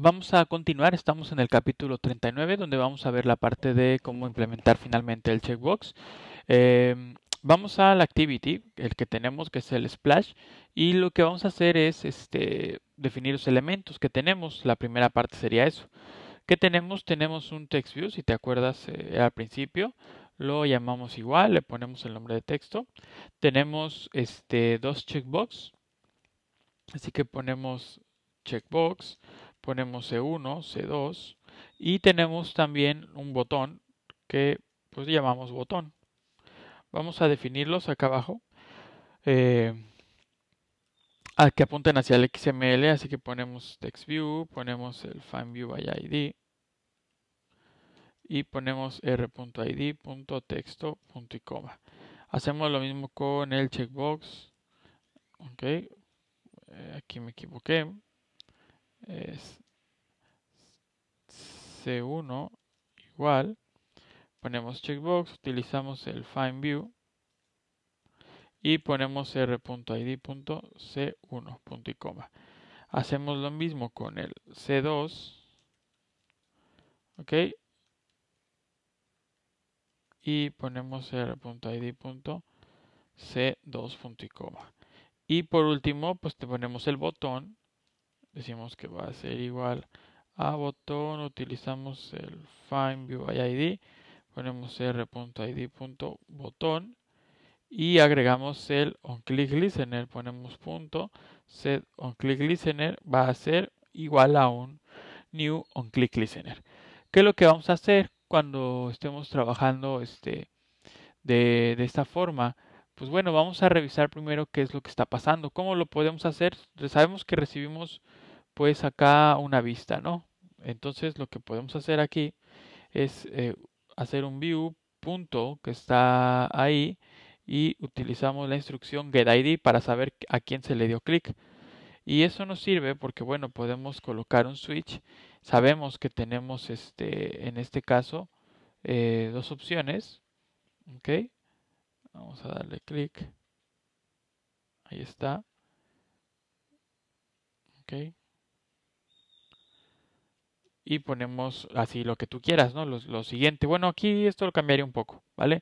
Vamos a continuar, estamos en el capítulo 39 donde vamos a ver la parte de cómo implementar finalmente el checkbox. Em, vamos al activity, el que tenemos que es el splash y lo que vamos a hacer es este, definir los elementos que tenemos. La primera parte sería eso. ¿Qué tenemos? Tenemos un text view, si te acuerdas eh, al principio, lo llamamos igual, le ponemos el nombre de texto. Tenemos este, dos checkbox, así que ponemos checkbox ponemos C1, C2 y tenemos también un botón que pues llamamos botón. Vamos a definirlos acá abajo. Eh, que apunten hacia el XML, así que ponemos TextView, ponemos el FindView by ID y ponemos punto y coma. Hacemos lo mismo con el checkbox. Ok, eh, aquí me equivoqué es C1 igual. Ponemos checkbox, utilizamos el find view y ponemos r.id.c1, y Hacemos lo mismo con el C2. ¿Ok? Y ponemos r.id.c2, y Y por último, pues te ponemos el botón decimos que va a ser igual a botón, utilizamos el Find View by ID, ponemos r.id.botón y agregamos el on-click listener, ponemos punto, set click listener va a ser igual a un new onClickListener. listener. ¿Qué es lo que vamos a hacer cuando estemos trabajando este, de esta forma? Pues bueno, vamos a revisar primero qué es lo que está pasando. ¿Cómo lo podemos hacer? Sabemos que recibimos pues acá una vista, ¿no? Entonces lo que podemos hacer aquí es eh, hacer un view punto que está ahí y utilizamos la instrucción getID para saber a quién se le dio clic. Y eso nos sirve porque, bueno, podemos colocar un switch. Sabemos que tenemos este, en este caso eh, dos opciones. ¿okay? Vamos a darle clic. Ahí está. Ok. Y ponemos así lo que tú quieras, ¿no? Lo, siguiente. Bueno, aquí esto lo cambiaría un poco, ¿vale?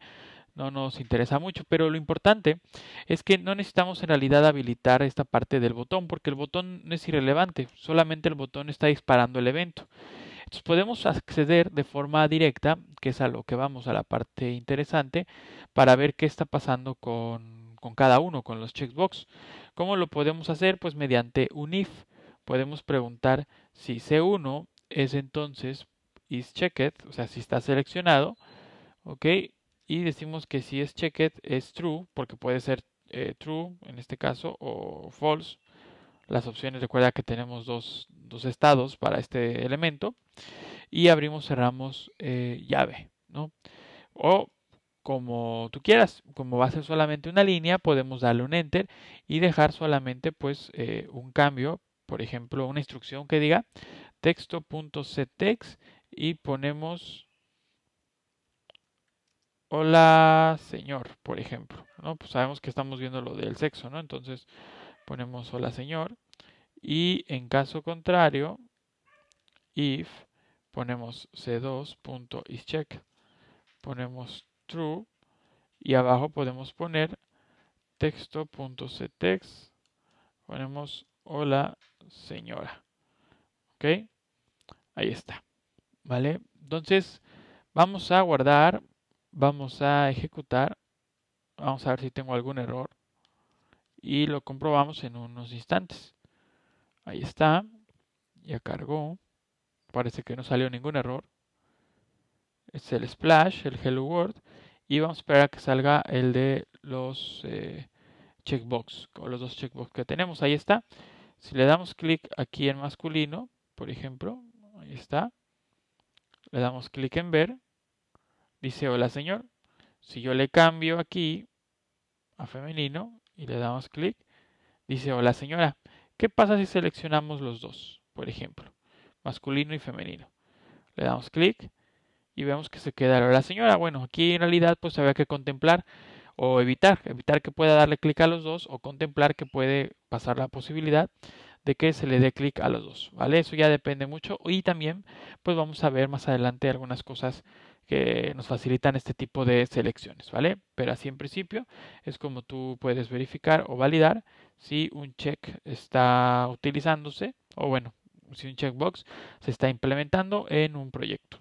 No nos interesa mucho, pero lo importante es que no necesitamos en realidad habilitar esta parte del botón, porque el botón no es irrelevante, solamente el botón está disparando el evento. Entonces podemos acceder de forma directa, que es a lo que vamos a la parte interesante, para ver qué está pasando con, cada uno, con los checkbox. ¿Cómo lo podemos hacer? Pues mediante un if. Podemos preguntar si C1 es entonces is checked, o sea, si está seleccionado, ¿ok? Y decimos que si es checked es true, porque puede ser eh, true en este caso o false. Las opciones, recuerda que tenemos dos estados para este elemento y abrimos, cerramos eh, llave, ¿no? O como tú quieras, como va a ser solamente una línea, podemos darle un enter y dejar solamente pues eh, un cambio, por ejemplo, una instrucción que diga texto.setText y ponemos hola señor, por ejemplo, ¿no? Pues sabemos que estamos viendo lo del sexo, ¿no? Entonces ponemos hola señor y en caso contrario if ponemos c2.isCheck, ponemos true y abajo podemos poner texto.ctext, ponemos hola señora. ¿Ok? Ahí está. ¿Vale? Entonces, vamos a guardar, vamos a ejecutar, vamos a ver si tengo algún error y lo comprobamos en unos instantes. Ahí está, ya cargó parece que no salió ningún error. es el splash, el hello world. Y vamos a esperar que salga el de los eh, checkbox, con los dos checkbox que tenemos. Ahí está. Si le damos clic aquí en masculino, por ejemplo, ahí está. Le damos clic en ver. Dice hola señor. Si yo le cambio aquí a femenino y le damos clic, dice hola señora. ¿Qué pasa si seleccionamos los dos, por ejemplo? masculino y femenino. Le damos clic y vemos que se queda La señora, bueno, aquí en realidad pues había que contemplar o evitar, evitar que pueda darle clic a los dos o contemplar que puede pasar la posibilidad de que se le dé clic a los dos, ¿vale? Eso ya depende mucho y también pues vamos a ver más adelante algunas cosas que nos facilitan este tipo de selecciones, ¿vale? Pero así en principio es como tú puedes verificar o validar si un check está utilizándose o bueno, si un checkbox se está implementando en un proyecto.